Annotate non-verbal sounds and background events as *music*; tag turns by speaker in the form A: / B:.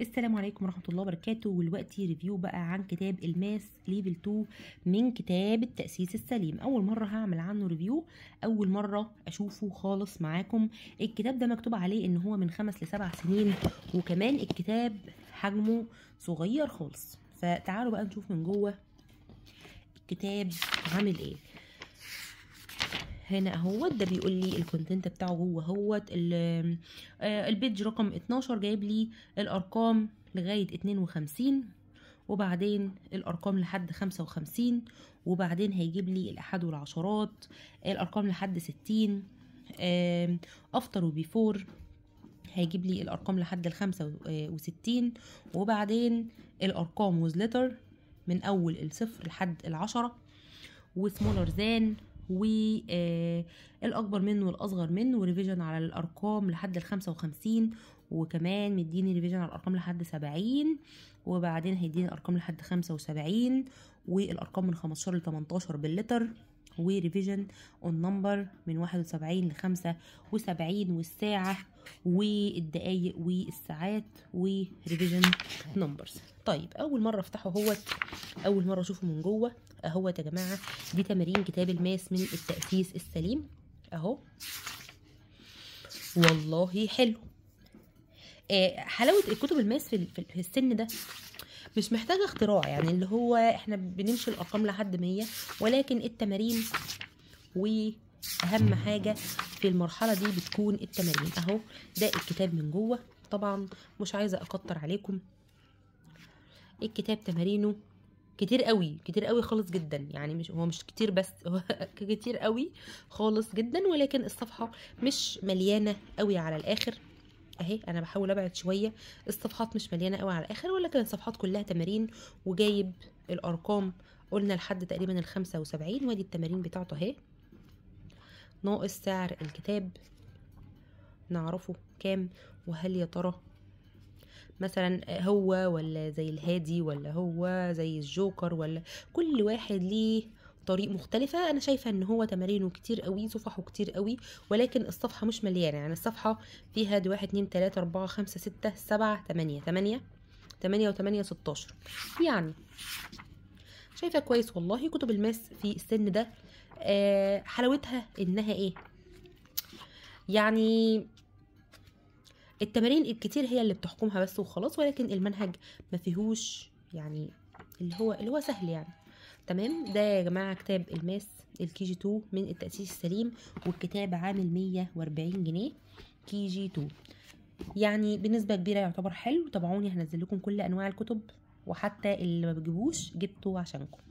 A: السلام عليكم ورحمه الله وبركاته والوقت ريفيو بقى عن كتاب الماس ليفل 2 من كتاب التاسيس السليم اول مره هعمل عنه ريفيو اول مره اشوفه خالص معاكم الكتاب ده مكتوب عليه ان هو من خمس لسبع سنين وكمان الكتاب حجمه صغير خالص فتعالوا بقى نشوف من جوه الكتاب عامل ايه هنا اهوت ده بيقول لي الكونتنت بتاعه هو هوت آه، البيج رقم 12 جايب لي الارقام لغايه 52 وبعدين الارقام لحد 55 وبعدين هيجيب لي الاحد والعشرات الارقام لحد 60 افتر وبيفور هيجيب لي الارقام لحد ال 65 وبعدين الارقام وزلتر من اول الصفر لحد العشرة وسمولر زان والاكبر آه، منه والاصغر منه وريفيجن على الارقام لحد ال 55 وكمان مديني ريفيجن على الارقام لحد 70 وبعدين هيديني الارقام لحد 75 والارقام من 15 ل 18 باللتر وريفيجن اون نمبر من 71 ل 75 والساعه والدقايق والساعات وريفيجن نمبرز طيب اول مره افتحه اهوت اول مره اشوفه من جوه اهوت يا جماعه دي تمارين كتاب الماس من التاسيس السليم اهو والله حلو آه، حلاوه الكتب الماس في السن ده مش محتاجه اختراع يعني اللي هو احنا بنمشي الارقام لحد 100 ولكن التمارين واهم حاجه في المرحله دي بتكون التمارين اهو ده الكتاب من جوه طبعا مش عايزه اكتر عليكم الكتاب تمارينه كتير قوي كتير قوي خالص جدا يعني مش هو مش كتير بس هو *laughs* كتير قوي خالص جدا ولكن الصفحه مش مليانه قوي على الاخر اهي انا بحاول ابعد شويه الصفحات مش مليانه قوي على الاخر ولكن الصفحات كلها تمارين وجايب الارقام قلنا لحد تقريبا ال 75 وادي التمارين بتاعته اهي ناقص سعر الكتاب نعرفه كام وهل يا ترى مثلا هو ولا زي الهادي ولا هو زي الجوكر ولا كل واحد ليه طريق مختلفة أنا شايفة إن هو تمارينه كتير قوي صفحه كتير قوي ولكن الصفحة مش مليانة يعني الصفحة فيها دي واحد اتنين تلاتة أربعة خمسة ستة سبعة تمانية تمانية تمانية وتمانية ستاشر يعني شايفة كويس والله كتب الماس في السن ده آه، حلاوتها إنها إيه يعني التمارين الكتير هي اللي بتحكمها بس وخلاص ولكن المنهج ما فيهوش يعني اللي هو اللي هو سهل يعني تمام ده يا جماعه كتاب الماس الكي جي 2 من التاسيس السليم والكتاب عامل 140 جنيه كي جي 2 يعني بنسبه كبيره يعتبر حلو تابعوني هنزل لكم كل انواع الكتب وحتى اللي ما بجيبوش جبته عشانكم